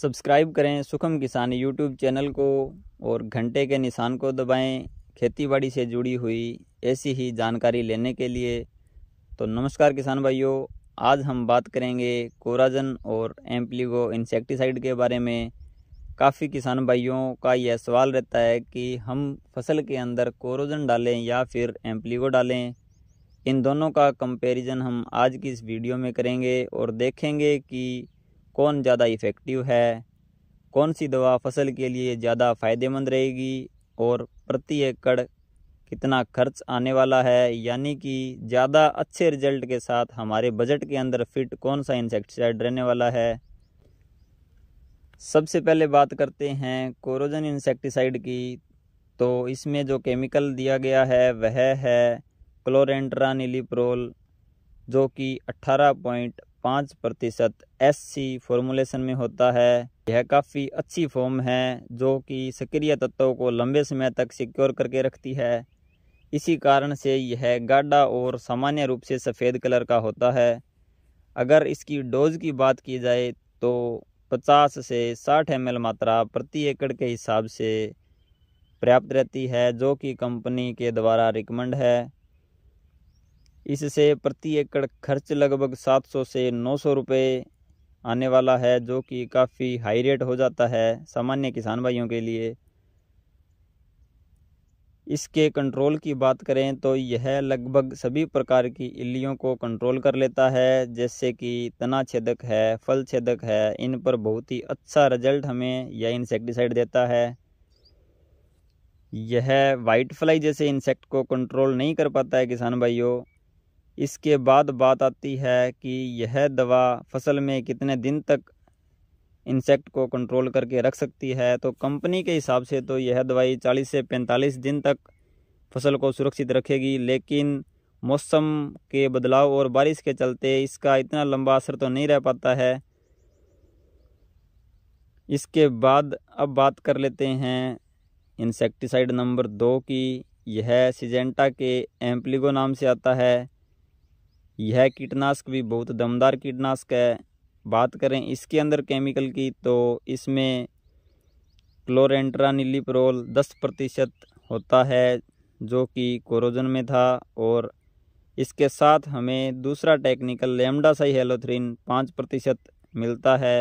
subscribe करें सुखम किसान यूट्यूब चैनल को और घंटे के निशान को दबाएं खेतीबाड़ी से जुड़ी हुई ऐसी ही जानकारी लेने के लिए तो नमस्कार किसान भाइयों आज हम बात करेंगे कोराजन और एम्पलीगो इंसेक्टिसाइड के बारे में काफ़ी किसान भाइयों का यह सवाल रहता है कि हम फसल के अंदर कोरोजन डालें या फिर एम्पलीगो डालें इन दोनों का कंपेरिज़न हम आज की इस वीडियो में करेंगे और देखेंगे कि कौन ज़्यादा इफ़ेक्टिव है कौन सी दवा फसल के लिए ज़्यादा फ़ायदेमंद रहेगी और प्रति एकड़ कितना खर्च आने वाला है यानी कि ज़्यादा अच्छे रिजल्ट के साथ हमारे बजट के अंदर फिट कौन सा इंसेक्टिसाइड रहने वाला है सबसे पहले बात करते हैं कोरोजन इंसेक्टिसाइड की तो इसमें जो केमिकल दिया गया है वह है क्लोरेंट्रा जो कि अट्ठारह पॉइंट पाँच प्रतिशत एस सी फॉर्मूलेशन में होता है यह काफ़ी अच्छी फॉर्म है जो कि सक्रिय तत्वों को लंबे समय तक सिक्योर करके रखती है इसी कारण से यह गाढ़ा और सामान्य रूप से सफ़ेद कलर का होता है अगर इसकी डोज की बात की जाए तो 50 से 60 एम मात्रा प्रति एकड़ के हिसाब से पर्याप्त रहती है जो कि कंपनी के द्वारा रिकमेंड है इससे प्रति एकड़ खर्च लगभग 700 से 900 रुपये आने वाला है जो कि काफ़ी हाई रेट हो जाता है सामान्य किसान भाइयों के लिए इसके कंट्रोल की बात करें तो यह लगभग सभी प्रकार की इल्लियों को कंट्रोल कर लेता है जैसे कि तना छेदक है फल छेदक है इन पर बहुत ही अच्छा रिजल्ट हमें यह इंसेक्टिसाइड देता है यह वाइट फ्लाई जैसे इंसेक्ट को कंट्रोल नहीं कर पाता है किसान भाइयों इसके बाद बात आती है कि यह दवा फसल में कितने दिन तक इंसेक्ट को कंट्रोल करके रख सकती है तो कंपनी के हिसाब से तो यह दवाई 40 से 45 दिन तक फसल को सुरक्षित रखेगी लेकिन मौसम के बदलाव और बारिश के चलते इसका इतना लंबा असर तो नहीं रह पाता है इसके बाद अब बात कर लेते हैं इंसेक्टिसाइड नंबर दो की यह सिजेंटा के एम्प्लीगो नाम से आता है यह कीटनाशक भी बहुत दमदार कीटनाशक है बात करें इसके अंदर केमिकल की तो इसमें क्लोरेंट्रा नीलीप्रोल दस प्रतिशत होता है जो कि कोरोजन में था और इसके साथ हमें दूसरा टेक्निकल लेमडा साई हेलोथ्रीन पाँच प्रतिशत मिलता है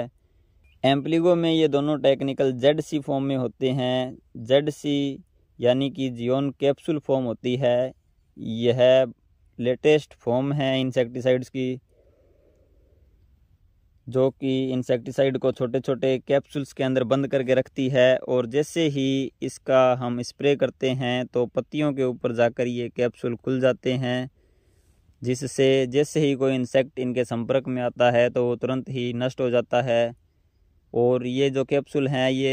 एम्पलीगो में ये दोनों टेक्निकल जेड सी फॉर्म में होते हैं जेड सी यानी कि जियोन कैप्सूल फॉर्म होती है यह लेटेस्ट फॉर्म है इंसेक्टिसाइड्स की जो कि इंसेक्टिसाइड को छोटे छोटे कैप्सूल्स के अंदर बंद करके रखती है और जैसे ही इसका हम स्प्रे करते हैं तो पत्तियों के ऊपर जाकर ये कैप्सूल खुल जाते हैं जिससे जैसे ही कोई इंसेक्ट इनके संपर्क में आता है तो वो तुरंत ही नष्ट हो जाता है और ये जो कैप्सूल हैं ये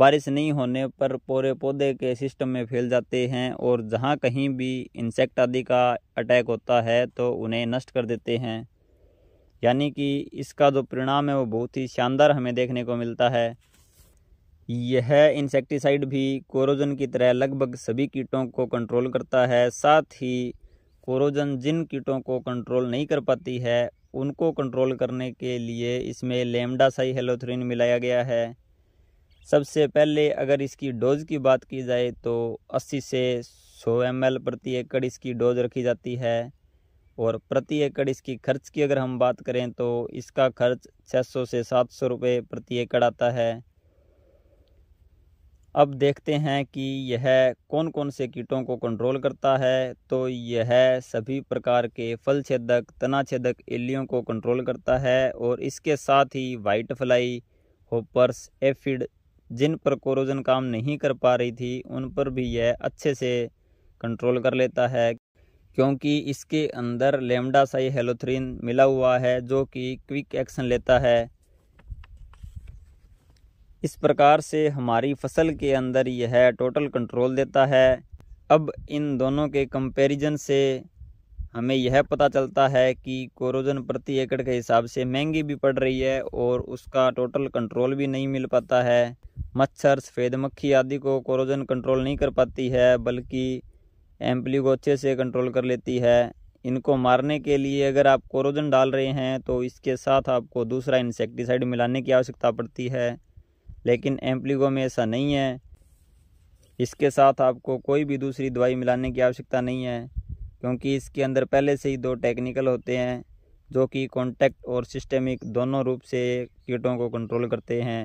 बारिश नहीं होने पर पूरे पौधे के सिस्टम में फैल जाते हैं और जहाँ कहीं भी इंसेक्ट आदि का अटैक होता है तो उन्हें नष्ट कर देते हैं यानी कि इसका जो परिणाम है वो बहुत ही शानदार हमें देखने को मिलता है यह इंसेक्टिसाइड भी कोरोजन की तरह लगभग सभी कीटों को कंट्रोल करता है साथ ही कोरोजन जिन कीटों को कंट्रोल नहीं कर पाती है उनको कंट्रोल करने के लिए इसमें लेमडा साई हेलोथ्रिन मिलाया गया है सबसे पहले अगर इसकी डोज की बात की जाए तो 80 से 100 एम प्रति एकड़ इसकी डोज रखी जाती है और प्रति एकड़ इसकी खर्च की अगर हम बात करें तो इसका खर्च 600 से 700 रुपये प्रति एकड़ आता है अब देखते हैं कि यह कौन कौन से कीटों को कंट्रोल करता है तो यह सभी प्रकार के फल छेदक तना छेदक इलियों को कंट्रोल करता है और इसके साथ ही वाइट फ्लाई होपर्स एफिड जिन पर कोरोजन काम नहीं कर पा रही थी उन पर भी यह अच्छे से कंट्रोल कर लेता है क्योंकि इसके अंदर लेमडा साई हेलोथ्रीन मिला हुआ है जो कि क्विक एक्शन लेता है इस प्रकार से हमारी फसल के अंदर यह टोटल कंट्रोल देता है अब इन दोनों के कंपैरिजन से हमें यह पता चलता है कि कोरोजन प्रति एकड़ के हिसाब से महंगी भी पड़ रही है और उसका टोटल कंट्रोल भी नहीं मिल पाता है मच्छर सफ़ेद मक्खी आदि को कोरोजन कंट्रोल नहीं कर पाती है बल्कि एम्पलीगोचे अच्छे से कंट्रोल कर लेती है इनको मारने के लिए अगर आप कोरोजन डाल रहे हैं तो इसके साथ आपको दूसरा इंसेक्टिसाइड मिलाने की आवश्यकता पड़ती है लेकिन एम्पलीगो में ऐसा नहीं है इसके साथ आपको कोई भी दूसरी दवाई मिलाने की आवश्यकता नहीं है क्योंकि इसके अंदर पहले से ही दो टेक्निकल होते हैं जो कि कॉन्टैक्ट और सिस्टमिक दोनों रूप से कीटों को कंट्रोल करते हैं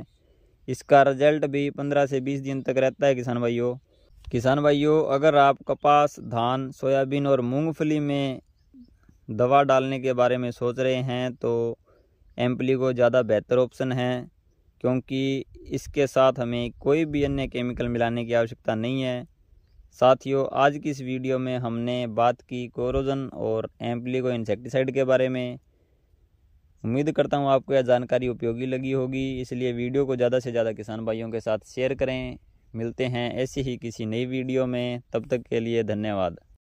इसका रिजल्ट भी पंद्रह से बीस दिन तक रहता है किसान भाइयों किसान भाइयों अगर आप कपास धान सोयाबीन और मूंगफली में दवा डालने के बारे में सोच रहे हैं तो एम्पली को ज़्यादा बेहतर ऑप्शन है क्योंकि इसके साथ हमें कोई भी अन्य केमिकल मिलाने की आवश्यकता नहीं है साथियों आज की इस वीडियो में हमने बात की कोरोजन और एम्पली को इंसेक्टिसाइड के बारे में उम्मीद करता हूँ आपको यह जानकारी उपयोगी लगी होगी इसलिए वीडियो को ज़्यादा से ज़्यादा किसान भाइयों के साथ शेयर करें मिलते हैं ऐसी ही किसी नई वीडियो में तब तक के लिए धन्यवाद